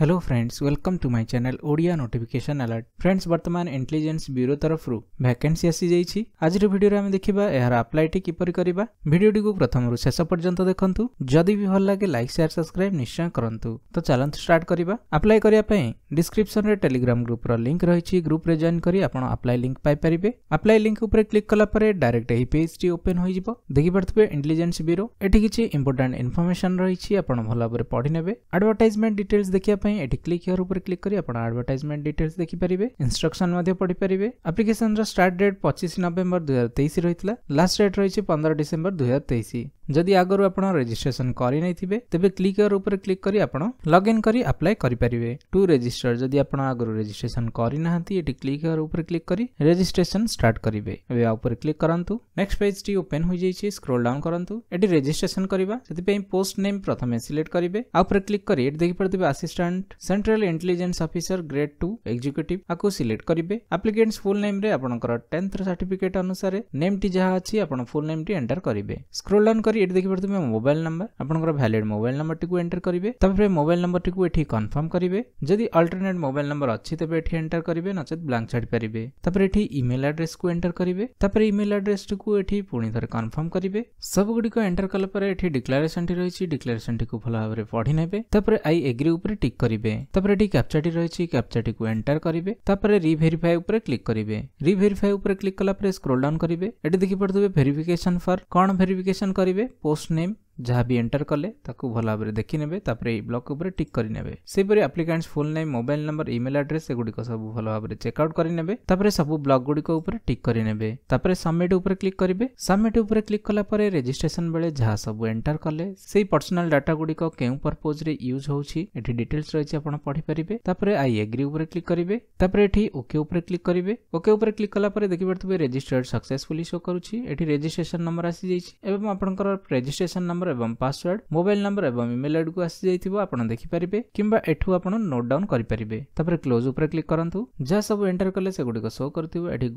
hello friends welcome to my channel Odia notification alert friends वर्तमान intelligence bureau तरफ रु vacancy आसी जाइछि वीडियो रे हम देखिबा एहर अप्लाई टी किपर करिबा वीडियो टी को प्रथम रु शेष पर्यंत देखंतु जदि भी भल लागे लाइक शेयर सब्सक्राइब निश्चय करंतु तो चलंत स्टार्ट करिबा अप्लाई करिया पई डिस्क्रिप्शन रे टेलीग्राम ग्रुप रो लिंक रहिछि ग्रुप रे जॉइन करी आपण अप्लाई लिंक पाई परिबे अप्लाई लिंक ऊपर क्लिक कला परे डायरेक्ट एही पेज टी ओपन होइ जइबो देखि पड़तबे इंटेलिजेंस ब्यूरो एठी किछि इंपोर्टेंट इन्फॉर्मेशन रहिछि आपण भल भाबरे पढि नेबे एडवर्टाइजमेंट डिटेल्स देखिया এট ক্লিক হিয়ার উপর ক্লিক করি আপন অ্যাডভার্টাইজমেন্ট ডিটেইলস দেখি পারিবে ইনস্ট্রাকশন মধ্যে পড়ি পারিবে অ্যাপ্লিকেশনর স্টার্ট ডেট 25 নভেম্বর 2023 রইতলা লাস্ট ডেট রইছে 15 ডিসেম্বর 2023 ଯଦି ଆଗରୁ ଆପଣ ରେଜିଷ୍ଟ୍ରେସନ କରିନେଇଥିବେ ତେବେ କ୍ଲିକର ଉପରେ କ୍ଲିକ୍ କରି ଆପଣ ଲଗ୍ଇନ୍ କରି ଆପ୍ଲାଏ କରିପାରିବେ ଟୁ ରେଜିଷ୍ଟର ଯଦି ଆପଣ ଆଗରୁ ରେଜିଷ୍ଟ୍ରେସନ କରିନାହାନ୍ତି ଏଠି କ୍ଲିକର ଉପରେ କ୍ଲିକ୍ କରି ରେଜିଷ୍ଟ୍ରେସନ ଷ୍ଟାର୍ଟ କରିବେ ଏବେ ୟା ଉପରେ କ୍ଲିକ୍ କରନ୍ତୁ ନେକ୍ସଟ ପେଜ୍ଟି ଓପେନ୍ ହୋଇଯାଇଛି ସ୍କ୍ରୋଲ ଡାଉନ୍ କରନ୍ତୁ ଏଠି ରେଜିଷ୍ଟ୍ରେସନ କରିବା ସେଥିପାଇଁ ପୋଷ୍ଟ ନେମ୍ ପ୍ରଥମେ ସିଲେକ୍ଟ କରିବେ ଆ ଉପରେ କ୍ଲିକ୍ କରି ଏଠି ଦେଖିପାରୁଥିବେ assistant central intelligence officer grade two executive ଆକୁ ସିଲେକ୍ଟ କରିବେ ଆପ୍ଲିକେଣ୍ଟସ୍ ଫୁଲ୍ ନେମ୍ରେ ଆପଣଙ୍କର ଟେନ୍ଥର ସାର୍ଟିଫିକେଟ୍ ଅନୁସାରେ ନେମ୍ଟି ଯାହା ଅଛି ଆପଣ ଫୁଲ୍ ନେମ୍ଟି ଏଣ୍ଟର କରିବେ ସ୍କ୍ରୋଲ ଡାଉନ୍ କରି এট দেখি পড় তুমি মোবাইল নাম্বার আপনকর ভ্যালিড মোবাইল নাম্বার টি কো এন্টার করিবে তারপর মোবাইল নাম্বার টি কো এঠি কনফার্ম করিবে যদি অল্টারনেট মোবাইল নাম্বার আছে তবে এঠি এন্টার করিবে নাছত ব্ল্যাঙ্ক ছাড়ি পরিবে তারপর এঠি ইমেল অ্যাড্রেস কো এন্টার করিবে তারপর ইমেল অ্যাড্রেস টি কো এঠি পূর্ণতর কনফার্ম করিবে সব গুডি কো এন্টার কল পর এঠি ডিক্লারেশন টি রইছি ডিক্লারেশন টি কো ভালভাবে পড়ি নেবে তারপর আই এগ্রি উপরে টিক করিবে তারপর এটি ক্যাপচা টি রইছি ক্যাপচা টি কো এন্টার করিবে তারপর রি ভেরিফাই উপরে ক্লিক করিবে রি ভেরিফাই উপরে ক্লিক করা পর স্ক্রল ডাউন করিবে এটি দেখি পড় তবে ভেরিফিকেশন ফর কোন ভেরিফিকেশন করিবে post name जहाँ भी एंटर कले भल भाव में देखीने ब्लक उपर करेंगे सेपरी applicants full name mobile number email address एगुड़िक सब भल भाव में चेकआउट करेंगे सब ब्लक गुड़िक टिक करेंगे सबमिट उपर क्लिक करेंगे सबमिट उपर क्लिक कला रेजिट्रेसन बेले जहाँ सब एंटर कले पर्सनाल डाटा गुड़िक क्यों पर्पोज रे यूज होती डिटेल्स रही पढ़ी पारे आई एग्री उपर क्लिक करेंगे ओके उपर क्लिक करेंगे ओके उपर क्लिक कला देखिपे रेजिस्टर्ड सक्सेसफुली शो करुच्ची रेजिट्रेसन नंबर आसी जाइए आपंकर रेजिट्रेसन नंबर नंबर और पासवर्ड मोबाइल नंबर और इमेल आईड को आसी जाइए आप देखिपारे कि नोट डाउन करें क्लोज उ क्लिक करूँ जहाँ सब एंटर कले सेगुड़ी सो कर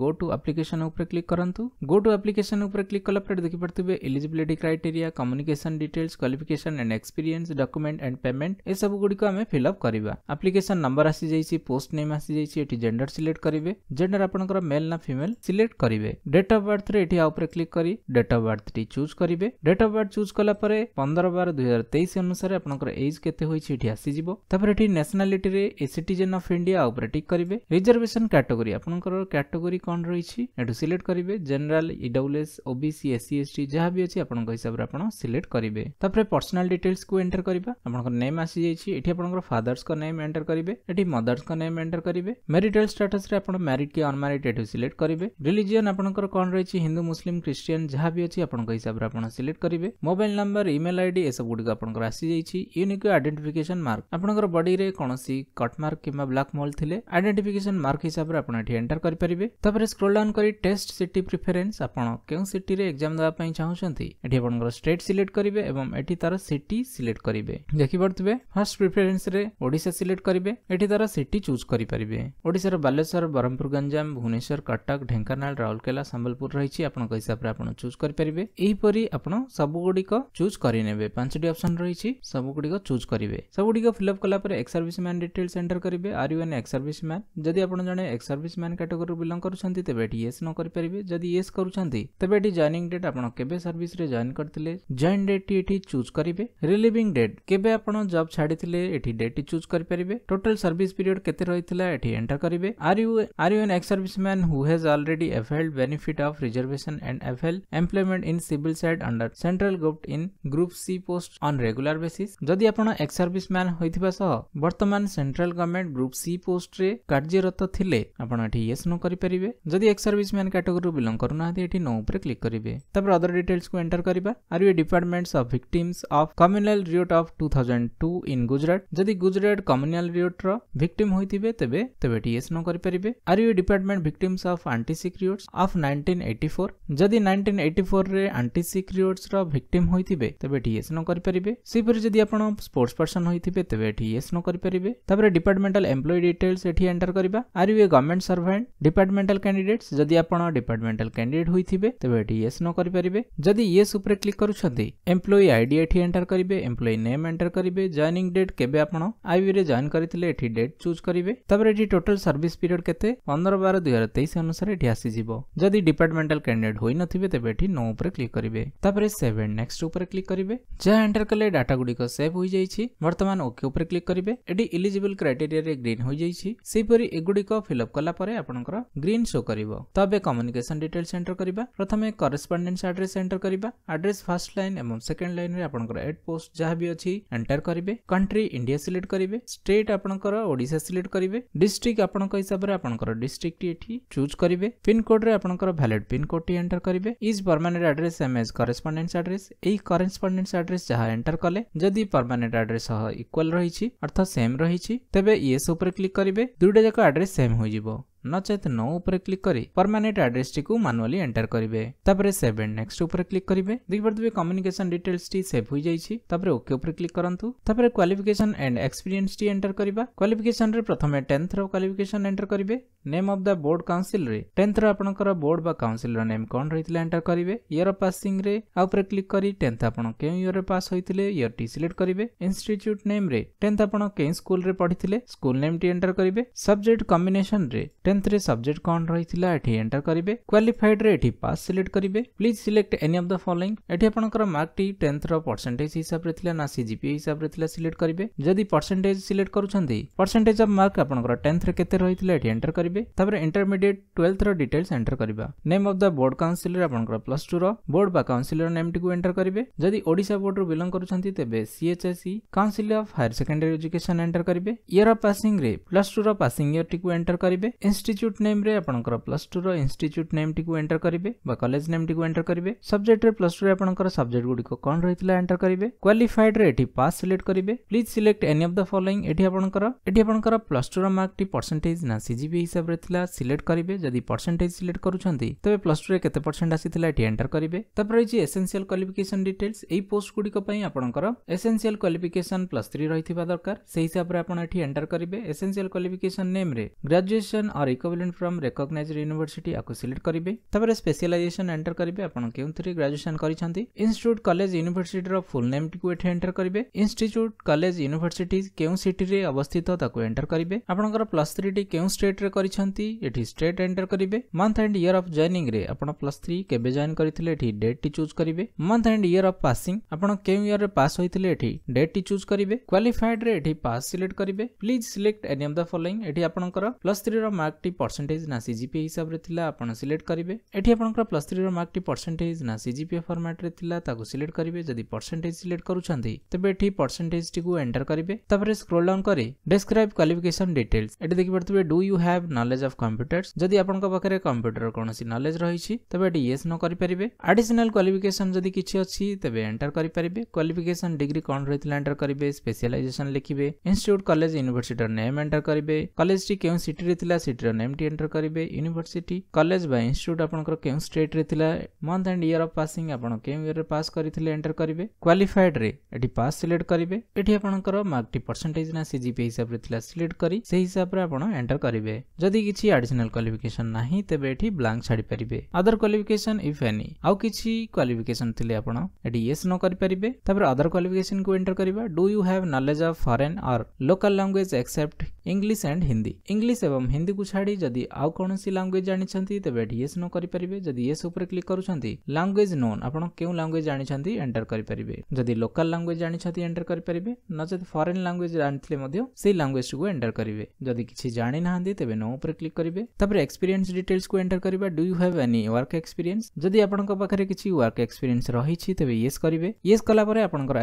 गो टू आप्लिकेसन क्लिक करूँ गो टू आप्लिकेसन क्लिक कलापर देखिपे eligibility criteria communication details qualification and experience document and payment ए सब गुड़ आम फिलअप करवा आप्लिकेसन नंबर आसी जाइए पोस्ट नेम आसी जाइए जेंडर सिलेक्ट करेंगे जेंडर आपर मेल ना फिमेल सिलेक्ट करेंगे डेट अफ बर्थ रेटी आउप क्लिक कर डेट अफ बर्थ टी चूज करेंगे डेट अफ बर्थ चूज कला ପରେ ପନ୍ଦର ବାର ଦୁଇ ହଜାର ତେଇଶ ଅନୁସାରେ ଆପଣଙ୍କର ଏଜ୍ କେତେ ହୋଇଛି ଏଠି ଆସିଯିବ ତାପରେ ଏଠି ନ୍ୟାସନାଲିଟିରେ ଏ ସିଟିଜେନ୍ ଅଫ୍ ଇଣ୍ଡିଆ ଉପରେ ଟିକ୍ କରିବେ ରିଜର୍ଭେସନ୍ କ୍ୟାଟେଗୋରୀ ଆପଣଙ୍କର କ୍ୟାଟେଗୋରୀ କ'ଣ ରହିଛି ଏଠୁ ସିଲେକ୍ଟ କରିବେ general EWS OBC SC ST ଯାହା ବି ଅଛି ଆପଣଙ୍କ ହିସାବରେ ଆପଣ ସିଲେକ୍ଟ କରିବେ ତାପରେ ପର୍ସନାଲ ଡିଟେଲ୍ସକୁ ଏଣ୍ଟର କରିବା ଆପଣଙ୍କ ନେମ୍ ଆସିଯାଇଛି ଏଠି ଆପଣଙ୍କର ଫାଦର୍ସଙ୍କ ନେମ୍ ଏଣ୍ଟର କରିବେ ଏଠି ମଦର୍ସଙ୍କ ନେମ୍ ଏଣ୍ଟର କରିବେ ମ୍ୟାରିଟାଲ୍ ଷ୍ଟାଟସରେ ଆପଣ ମ୍ୟାରିଡ୍ କି ଅନମ୍ୟାରିଡ୍ ଏଠୁ ସିଲେକ୍ଟ କରିବେ ରିଲିଜିଅନ୍ ଆପଣଙ୍କର କ'ଣ ରହିଛି ହିନ୍ଦୁ ମୁସଲିମ୍ ଖ୍ରୀଷ୍ଟିଆନ୍ ଯାହା ବି ଅଛି ଆପଣଙ୍କ ହିସାବରେ ଆପଣ ସିଲେକ୍ଟ କରିବେ mobile number number email ID ଏସବୁ ଗୁଡ଼ିକ ଆପଣଙ୍କର ଆସିଯାଇଛି ୟୁନିକ୍ ଆଇଡେଣ୍ଟିଫିକେସନ ମାର୍କ ଆପଣଙ୍କର ବଡିରେ କୌଣସି କଟ୍ ମାର୍କ କିମ୍ବା ବ୍ଲାକ୍ ମୋଲ୍ ଥିଲେ ଆଇଡେଣ୍ଟିଫିକେସନ ମାର୍କ ହିସାବରେ ଆପଣ ଏଠି ଏଣ୍ଟର କରିପାରିବେ ତାପରେ ସ୍କ୍ରୋଲ ଡାଉନ୍ କରି ଟେଷ୍ଟ ସିଟି ପ୍ରିଫରେନ୍ସ ଆପଣ କେଉଁ ସିଟିରେ ଏକ୍ଜାମ ଦେବା ପାଇଁ ଚାହୁଁଛନ୍ତି ଏଠି ଆପଣଙ୍କର ଷ୍ଟେଟ୍ ସିଲେକ୍ଟ କରିବେ ଏବଂ ଏଠି ତାର ସିଟି ସିଲେକ୍ଟ କରିବେ ଦେଖିପାରୁଥିବେ ଫାର୍ଷ୍ଟ ପ୍ରିଫରେନ୍ସରେ ଓଡ଼ିଶା ସିଲେକ୍ଟ କରିବେ ଏଠି ତାର ସିଟି ଚୁଜ୍ କରିପାରିବେ ଓଡ଼ିଶାର ବାଲେଶ୍ୱର ବ୍ରହ୍ମପୁର ଗଞ୍ଜାମ ଭୁବନେଶ୍ୱର କଟକ ଢେଙ୍କାନାଳ ରାଉରକେଲା ସମ୍ବଲପୁର ରହିଛି ଆପଣଙ୍କ ହିସାବରେ ଆପଣ ଚୁଜ୍ କରିପାରିବେ ଏହିପରି ଆପଣ ସବୁଗୁଡ଼ିକ चूज करेंगे पांचटी अप्सन रही सब गुड़िक चूज करेंगे सब गुड़िक फिलअप कालापर ex serviceman details enter करेंगे are you an ex serviceman जदि आप जन ex serviceman category belong करते तेज येस न करेंगे जदि येस करते तेज जइनिंग डेट आप सर्स जइन करते जइन डेट चूज करेंगे रिलिविंग डेट के जब छाड़े डेट चूज करेंगे टोटाल सर्विस पीरियड के एंटर करेंगे are you an ex serviceman who has already F yield benefit of reservation and availed employment in civil side under central government in group C post on regular basis ଯଦି ଆପଣ X service man ହୋଇଥିବା ସହ ବର୍ତ୍ତମାନ central government group C ପୋଷ୍ଟରେ କାର୍ଯ୍ୟରତ ଥିଲେ ଆପଣ ଏଠି ୟେସ୍ ନୋ କରିପାରିବେ ଯଦି ଏକ୍ସ ସର୍ଭିସ ମ୍ୟାନ୍ କାଟେଗୋରୀରୁ ବିଲଂ କରୁନାହାନ୍ତି ଏଠି ନୋ ଉପରେ କ୍ଲିକ୍ କରିବେ ତାପରେ ଅଦର ଡିଟେଲ୍ସକୁ ଏଣ୍ଟର କରିବା are you departments of victims of communal riot of two thousand two in Gujarat যদি গুজরাট কমিউনাল রিওটর ভিক্টিম হইতিবে তেবে তেবে এটি ইয়েস নো করিপারিবে are you department victims of anti-Sikh riots of 1984 যদি 1984 রে আন্টিসিক রিওটস র ভিক্টিম হইতিবে होते तेज एस नकपारे जी आप स्पोर्ट्स पर्सन होते तेज एस नकपारे डिपार्टमेंटाल एम्प्लयी डिटेल्स एटी एंटर करवा are you a government servant departmental candidates जदि आप डिपार्टमेंटाल कैंडिडेट होते तेज एटी एस नकपारे जदि इस क्लिक करते एम्प्लयी आई एटी एंटर करेंगे एम्प्लयी नेम एंटर करेंगे जयनिंग डेट के आई यू जॉन करते डेट चूज करेंगे टोटाल सर्विस पीरियड के पंद्रह बार दुई हजार तेईस अनुसार आसी जब डिपार्टमेंटाल कैंडिडेट होते तेज नो क्लिक करेंगे सेवेन नेक्स्ट ଉପରେ କ୍ଲିକ୍ କରିବେ ଯାହା ଏଣ୍ଟର କଲେ ଡାଟା ଗୁଡ଼ିକ ସେଭ୍ ହୋଇଯାଇଛି ବର୍ତ୍ତମାନ ଓକେ ଉପରେ କ୍ଲିକ୍ କରିବେ ଏଠି ଇଲିଜିବଲ୍ କ୍ରାଇଟେରିଆରେ ଗ୍ରୀନ୍ ହୋଇଯାଇଛି ସେହିପରି ଏଗୁଡ଼ିକ ଫିଲ୍ଅପ୍ କଲା ପରେ ଆପଣଙ୍କର ଗ୍ରୀନ୍ ଶୋ କରିବ ତ ଏବେ କମ୍ୟୁନିକେସନ୍ ଡିଟେଲ୍ସ ଏଣ୍ଟର କରିବା ପ୍ରଥମେ କରେସ୍ପଣ୍ଡେନ୍ସ ଆଡ୍ରେସ୍ ଏଣ୍ଟର କରିବା ଆଡ୍ରେସ୍ ଫାର୍ଷ୍ଟ ଲାଇନ୍ ଏବଂ ସେକେଣ୍ଡ ଲାଇନ୍ରେ ଆପଣଙ୍କର ହେଡ୍ ପୋଷ୍ଟ ଯାହା ବି ଅଛି ଏଣ୍ଟର କରିବେ କଣ୍ଟ୍ରି ଇଣ୍ଡିଆ ସିଲେକ୍ଟ କରିବେ ଷ୍ଟେଟ୍ ଆପଣଙ୍କର ଓଡ଼ିଶା ସିଲେକ୍ଟ କରିବେ ଡିଷ୍ଟ୍ରିକ୍ଟ ଆପଣଙ୍କ ହିସାବରେ ଆପଣଙ୍କର ଡିଷ୍ଟ୍ରିକ୍ଟଟି ଏଠି ଚୁଜ୍ କରିବେ ପିନ୍କୋଡ଼ରେ ଆପଣଙ୍କର ଭ୍ୟାଲିଡ୍ ପିନ୍କୋଡ଼ଟି ଏଣ୍ଟର କରିବେ is permanent address same as correspondence address ଏହି करस्पन्डेन्स आड्रेस जहाँ एंटर कले जदि परमानेंट आड्रेस इक्वाल रही अर्थात सेम रही तेज येस क्लिक करेंगे दुईटा जाक आड्रेस सेम हो नचे नो क्लिक कर परमानेंट आड्रेस टी मानुआली एंटर करेंगे तापर सेव नेक्स्ट उपर क्लिक करेंगे देखिपे कम्युनिकेशन डिटेल्स टी सेव हो ओके क्लिक करूँ तापर एंड एक्सपीरियंस टी एंटर करवा क्वालिफिकेशन प्रथम टेन्थ र्वाफिकेसन एंटर करेंगे name of the board council tenth आपंकर बोर्ड बा काउनसिल नेम कौन रही है एंटर करेंगे इयर पासिंग रे क्लिक कर टेन्थ आपड़ क्यों इयर पास होते इयर टी सिलेक्ट करेंगे इन्यूट नेम टेन्थ आपड़ स्कूल रे पढ़ी स्कूल नेम टी एंटर करेंगे सब्जेक्ट कम्बिनेसन टेन्थ रे सब्जेक्ट कौन रही एटी एंटर करेंगे क्वालिफाइड रे पास सिलेक्ट करेंगे please select any of the following एटी आपंकर मार्कटी टेन्थ रर्सेंटेज परसेंटेज हिसाब से ना सीजीपीए हिसाब से सिलेक्ट करेंगे जदि परसेंटेज सिलेक्ट करुँच परसेंटेज अफ मार्क आपंकर टेन्थ रे रही एटी एंटर करेंगे तापर ट्वेल्थ रिटेल्स एंटर करवा name of the board councillor आपंकर प्लस टू रो बोर्ड बा काउंसिलर नेम टी एंटर करेंगे जदि ओडा बोर्ड रु बिलंग करुँच तेज CHSE council of higher secondary education enter करेंगे year of passing plus two रो इयर टी एंटर करेंगे ইনস্টিচ্যুট নেমরে আপনার প্লস টু রনস্টিচ্যুট নেমটি এন্টর করবে বা কলেজ নেমটি এন্টর করবে সবজেক্টরে প্লস টু আপনার সবজেক্ট গুড়ি কম রয়েছে এন্টর করবে କ୍ୱାଲିଫାଏଡ୍ରେ ଏଠି ପାସ୍ ସିଲେକ୍ଟ କରିବେ please select any of the following ଏଠି ଆପଣଙ୍କର ଏଠି ଆପଣଙ୍କର ପ୍ଲସ୍ ଟୁର ମାର୍କଟି ପରସେଣ୍ଟେଜ୍ ନା ସିଜିବି ହିସାବରେ ଥିଲା ସିଲେକ୍ଟ କରିବେ ଯଦି ପରସେଣ୍ଟେଜ୍ ସିଲେକ୍ଟ କରୁଛନ୍ତି ତେବେ ପ୍ଲସ୍ ଟୁରେ କେତେ ପରସେଣ୍ଟ ଆସିଥିଲା ଏଠି ଏଣ୍ଟର କରିବେ ତାପରେ ରହିଛି ଏସେନ୍ସିଆଲ କ୍ୱାଲିଫିକେସନ୍ ଡିଟେଲ୍ସ ଏହି ପୋଷ୍ଟ ଗୁଡ଼ିକ ପାଇଁ ଆପଣଙ୍କର ଏସେନ୍ସିଆଲ କ୍ୱାଲିଫିକେସନ୍ ପ୍ଲସ୍ ଥ୍ରୀ ରହିଥିବା ଦରକାର ସେହି ହିସାବରେ ଆପଣ ଏଠି ଏଣ୍ଟର କରିବେ ଏସେନ୍ସିଆଲ କ୍ୱାଲିଫିକେସନ୍ ନେମ୍ରେ graduation or or equivalent from recognised university आपको सिलेक्ट करेंगे तबरे स्पेशलाइजेशन एंटर करेंगे आप केउंथरे ग्रेजुएशन करिसेंती इंस्टिट्यूट कॉलेज यूनिवर्सिटी रो फुल नेम टिकु एठे एंटर करेंगे इंस्टिट्यूट कॉलेज यूनिवर्सिटी केउ सिटी रे अवस्थित ताकू एंटर करेंगे आपणकर प्लस थ्री टी केउ स्टेट रे करिसेंती एठी स्टेट एंटर करेंगे month and year of joining रे आपण प्लस 3 केबे जॉइन करिथिले एठी डेट टी चूज करेंगे month and year of passing आपण केउ ईयर रे पास होइथिले एठी डेट टी चूज करेंगे क्वालिफाइड रे एठी पास सिलेक्ट करेंगे please select any of the following एठी आपणकर प्लस थ्री रो मार्क টি পার্সেন্টেজ না সিজিপিএ হিসাব রে থিলা আপন সিলেক্ট করিবে এটি আপন প্লাস 3 এর মার্ক টি পার্সেন্টেজ না সিজিপিএ ফরম্যাট রে থিলা তা সিলেক্ট করিবে যদি পার্সেন্টেজ সিলেক্ট করুছந்தி তebe এটি পার্সেন্টেজ টি কো এন্টার করিবে তাপরে স্ক্রল ডাউন করে ডেসক্রাইব কোয়ালিফিকেশন ডিটেইলস এটি দেখিবতবে do you have knowledge of computers যদি আপন কো বকরে কম্পিউটার কোনসি নলেজ রহিছি তebe এটি ইয়েস নো করি পারিবে অ্যাডিশনাল কোয়ালিফিকেশন যদি কিছি আছে তebe এন্টার করি পারিবে কোয়ালিফিকেশন ডিগ্রি কোন রহি থিলা এন্টার করিবে স্পেশালাইজেশন লিখিবে ইনস্টিটিউট কলেজ ইউনিভার্সিটির নেম এন্টার করিবে কলেজটি কোন সিটি রে থিলা সিটি ନିଜର ନେମ୍ଟି ଏଣ୍ଟର କରିବେ ୟୁନିଭର୍ସିଟି କଲେଜ ବା ଇନଷ୍ଟିଚ୍ୟୁଟ୍ ଆପଣଙ୍କର କେଉଁ ଷ୍ଟେଟ୍ରେ ଥିଲା month and year of passing ଆପଣ କେଉଁ ଇୟର୍ରେ ପାସ୍ କରିଥିଲେ ଏଣ୍ଟର କରିବେ କ୍ୱାଲିଫାଏଡ୍ରେ ଏଠି ପାସ୍ ସିଲେକ୍ଟ କରିବେ ଏଠି ଆପଣଙ୍କର ମାର୍କଟି ପରସେଣ୍ଟେଜ୍ ନା ସିଜିପି ହିସାବରେ ଥିଲା ସିଲେକ୍ଟ କରି ସେହି ହିସାବରେ ଆପଣ ଏଣ୍ଟର କରିବେ ଯଦି କିଛି ଆଡିସନାଲ୍ କ୍ୱାଲିଫିକେସନ ନାହିଁ ତେବେ ଏଠି ବ୍ଲାଙ୍କ ଛାଡ଼ିପାରିବେ ଅଦର କ୍ୱାଲିଫିକେସନ ଇଫ୍ ଏନି ଆଉ କିଛି କ୍ୱାଲିଫିକେସନ ଥିଲେ ଆପଣ ଏଠି ୟେସ୍ ନ କରିପାରିବେ ତାପରେ ଅଦର କ୍ୱାଲିଫିକେସନକୁ ଏଣ୍ଟର କରିବା do you have knowledge of foreign or local language except English and Hindi English ଏବଂ ହିନ୍ଦୀକୁ ଛାଡ଼ି छाड़ी जदि आउ कौन लांगुएज जानते तेज डीएस नो करेंगे जदि ये क्लिक करते लांगुएज नोन आप लांगुएज जानते एंटर करेंगे जदि लोकाल लांगुएज जानते एंटर करेंगे नचे फरेन लांगुएज जानते लांगुएज को एंटर करेंगे जदि किसी जाणी ना तेज नो क्लिक करेंगे एक्सपीरियंस डिटेल्स को एंटर करेंगे do you have any work experience जदि आप किसी वर्क एक्सपीरियंस रही तेज ये करेंगे ये कला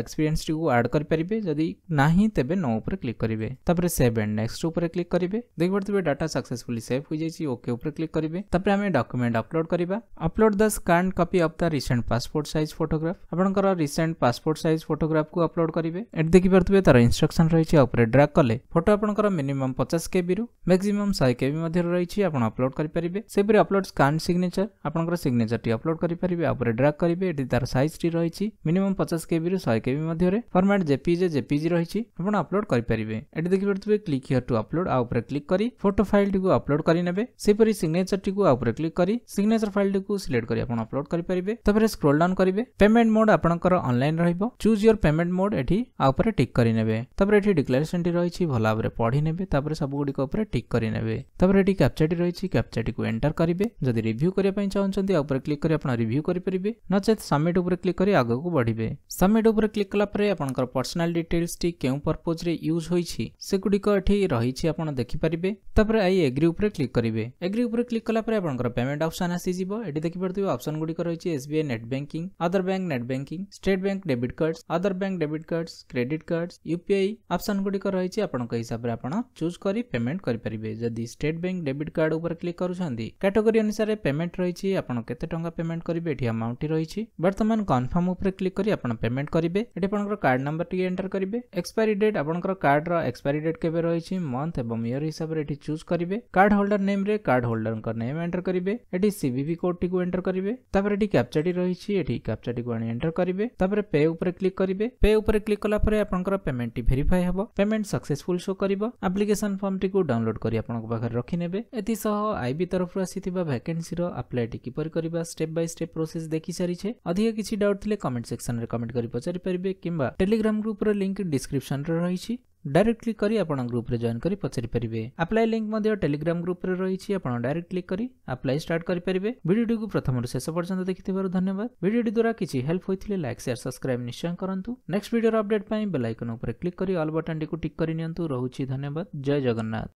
एक्सपीरियंस टी आड करेंगे जदि ना तेज नो क्लिक करेंगे सेव एंड नेक्स्ट उपर क्लिक करेंगे देखिए डाटा सक्सेस सक्सेसफुल सेव हो ओके ऊपर क्लिक करेंगे तप डक्यूमेंट अपलोड करवा upload the scanned copy of the recent passport size photograph आपर रिसेंट पासपोर्ट साइज फोटोग्राफ को अपलोड करेंगे एट देखिपे तरह इनस्ट्रक्शन रही है ड्राग कले फोटो आपर मिनिमम पचास के भी मैक्सीम शह के भी मध्य रही आप अपलोड करेंगे अपलोड स्कान सिग्नेचर आपर सिग्नेचर टी अपलोड करेंगे ड्राग करेंगे तार सैज टी रही मिनिमम पचास के भी शहे के भी मध्य फर्माट जेपीजे जेपीजी रही आपलोड करेंगे देखिए क्लिक हिअर टू अपलोड आ क्लिक कर फोटो फाइल टी କୁ ଅପଲୋଡ୍ କରିନେବେ ସେହିପରି ସିଗ୍ନେଚରଟିକୁ ଆଉ ଉପରେ କ୍ଲିକ୍ କରି ସିଗ୍ନେଚର ଫାଇଲଟିକୁ ସିଲେକ୍ଟ କରି ଆପଣ ଅପଲୋଡ୍ କରିପାରିବେ ତାପରେ ସ୍କ୍ରୋଲ ଡାଉନ୍ କରିବେ ପେମେଣ୍ଟ ମୋଡ୍ ଆପଣଙ୍କର ଅନଲାଇନ୍ ରହିବ ଚୁଜ୍ ୟୋର ପେମେଣ୍ଟ ମୋଡ୍ ଏଠି ଆଉ ଉପରେ ଟିକ୍ କରିନେବେ ତାପରେ ଏଠି ଡିକ୍ଲାରେସନଟି ରହିଛି ଭଲ ଭାବରେ ପଢ଼ି ନେବେ ତାପରେ ସବୁଗୁଡ଼ିକ ଉପରେ ଟିକ୍ କରିନେବେ ତାପରେ ଏଠି କ୍ୟାପ୍ଚାଟି ରହିଛି କ୍ୟାପ୍ଚାଟିକୁ ଏଣ୍ଟର କରିବେ ଯଦି ରିଭ୍ୟୁ କରିବା ପାଇଁ ଚାହୁଁଛନ୍ତି ଆଉ ଉପରେ କ୍ଲିକ୍ କରି ଆପଣ ରିଭ୍ୟୁ କରିପାରିବେ ନଚେତ୍ ସବମିଟ୍ ଉପରେ କ୍ଲିକ୍ କରି ଆଗକୁ ବଢ଼ିବେ ସବମିଟ୍ ଉପରେ କ୍ଲିକ୍ କଲା ପରେ ଆପଣଙ୍କର ପର୍ସନାଲ ଡିଟେଲ୍ସଟି କେଉଁ ପର୍ପୋଜରେ ୟୁଜ୍ ହୋଇଛି ସେଗୁଡ଼ିକ ଏଠି ରହିଛି ଆପଣ ଦେଖିପାରିବେ ତାପରେ ଆଇ एग्री उपरे क्लिक करेंगे एग्री उपरे क्लिक कला आपंकर पेमेंट अप्सन आसीज ये देखिपे अप्सन गुड़िक रही है SBI net banking other bank net banking state bank debit cards other bank debit cards credit cards UPI option गुड़िक रही आपंक हिसाब से आज चूज कर पेमेंट करेंगे जदि स्टेट बैंक डेबिट कार्ड उपर क्लिक करुँच कैटेगोरी अनुसार पेमेंट रही आपत केते टंका पेमेंट करेंगे ये अमाउंट रही बर्तमान कनफर्म उपर क्लिक कर पेमेंट करेंगे ये आपंकर कार्ड नंबर टी एंटर करेंगे एक्सपायरी डेट आपर कार्ड एक्सपायरी डेट के रही मंथ और इयर हिसाब से चूज करेंगे कार्ड होल्डर नेम रे कार्ड होल्डर नेम एंटर करेंगे ये सीवीवी कोड टी एंटर करेंगे ये कैप्चा टी रही है कैप्चा टी आनी एंटर करेंगे पे उपर क्लिक करेंगे पे उपर क्लिक कलापर आपंकर पेमेंट टी भेरीफाए हम पेमेंट सक्सेसफुल शो कर आप्लिकेसन फर्म टी डाउनलोड कर पाखे रखिने आईबी तरफ आसी भैकेंसी रो अप्लाई टी किपर करबा स्टेप बाय स्टेप प्रोसेस देखि सारी अधिक किछि डाउट थिले कमेंट सेक्शन रे कमेंट करि पचारि परिबे टेलीग्राम ग्रुप रो लिंक डिस्क्रिप्शन रे डायरेक्ट क्लिक कर ग्रुप जॉन कर पचारिपारे आप्लाय लिंक टेलीग्राम ग्रुप रही है डायरेक्ट क्लिक कर आप्लाय स्टार्ट करेंगे भिडियो को प्रथम शेष पर्यटन देखिवर धन्यवाद भिडियो द्वारा किसी हेल्प होते लाइक सेयर सब्सक्राइब निश्चय करूँ नेक्स्ट भिडियो अपडेट पर बेलैकन क्लिक कर अल्ल बटन टी टिक्क करनी रोचे धन्यवाद जय जगन्नाथ